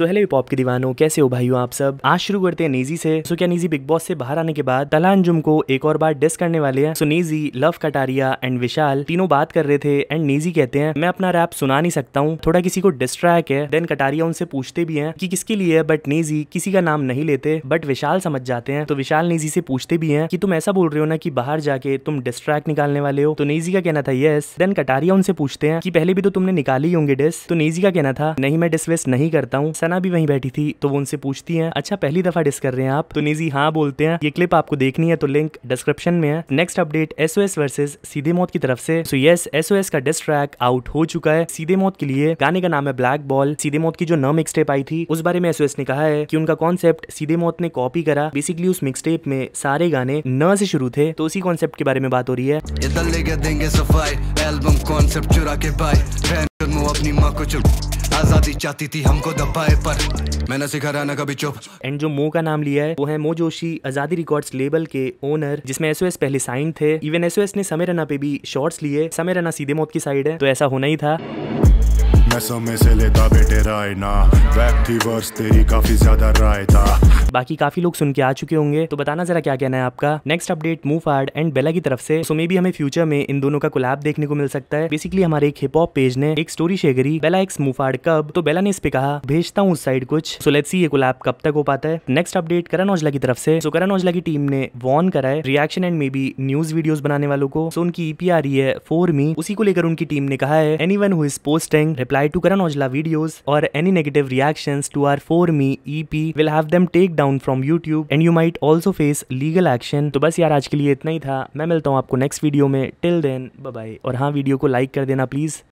so hello pop के दीवानों कैसे हो भाइयों आप सब आज शुरू करते हैं नेजी से सो क्या नेजी बिग बॉस से बाहर आने के बाद तलांजुम को एक और बार डिस करने वाले हैं सो नेजी लव कटारिया एंड विशाल तीनों बात कर रहे थे एंड नेजी कहते हैं मैं अपना रैप सुना नहीं सकता हूँ थोड़ा किसी को डिस्ट्रैक है देन कटारिया उनसे पूछते भी है की कि किसके लिए है बट नेजी किसी का नाम नहीं लेते बट विशाल समझ जाते हैं तो विशाल नेजी से पूछते भी है की तुम ऐसा बोल रहे हो ना की बाहर जाके तुम डिस्ट्रैक्ट निकालने वाले हो तो नेजी का कहना था यस देन कटारिया उनसे पूछते हैं की पहले भी तो तुमने निकाली होंगे डिस तो नेजी का कहना था नहीं मैं डिस नहीं करता हूँ रना भी वहीं बैठी थी तो वो उनसे पूछती हैं अच्छा पहली दफा डिस कर रहे हैं आप तो निजी हाँ बोलते हैं ये क्लिप आपको देखनी है तो लिंक डिस्क्रिप्शन में है next update S O S versus सीधे मौत की तरफ से सो यस एसओ एस का डिस ट्रैक आउट हो चुका है सीधे मौत के लिए गाने का नाम है ब्लैक बॉल सीधे मौत की जो न मिक्स टेप आई थी उस बारे में एसओ एस ने कहा है की उनका कॉन्सेप्ट सीधे मौत ने कॉपी करा बेसिकली उस मिक्स टेप में सारे गाने न से शुरू थे तो उसी कॉन्सेप्ट के बारे में बात हो रही है देंगे सफाई एल्बम कॉन्सेप्ट चुरा के अपनी माँ को चुप आजादी चाहती थी हमको दबाए पर मैंने सिखा रहा ना कभी चुप एंड जो मो का नाम लिया है वो है मो जोशी आजादी रिकॉर्ड्स लेबल के ओनर जिसमें एसओएस पहले साइन थे इवन एसओएस ने समय रना पे भी शॉर्ट्स लिए समय रना सीधे मौत की साइड है तो ऐसा होना ही था मैं समय से लेता बेटे राय ना वैक्टिवर्स तेरी काफी ज्यादा राय था बाकी काफी लोग सुन के आ चुके होंगे तो बताना जरा क्या कहना है आपका नेक्स्ट अपडेट मूव आर्ड एंड बेला की तरफ से सो मे भी हमें फ्यूचर में इन दोनों का कुलाब देखने को मिल सकता है बेसिकली हमारे एक हिप हॉप पेज ने एक स्टोरी शेयर करी बेला एक्स मूव आर्ड कब तो बेला ने इस पे कहा भेजता हूँ उस साइड कुछ सो लेट्स सी ये कुलाब कब तक हो पाता है नेक्स्ट अपडेट करण औजला की तरफ से सो करण औजला की टीम ने वॉर्न करा है reaction and may be news video बनाने वालों को सो उनकी ईपी आ रही है फोर मी उसी को लेकर उनकी टीम ने कहा है any one who's posting reply to Karan Aujla videos और any negative reaction to our four me E P will have them take down from YouTube and you might also face legal action तो बस यार आज के लिए इतना ही था मैं मिलता हूँ आपको नेक्स्ट वीडियो में टिल देन बाय और हाँ वीडियो को लाइक कर देना प्लीज़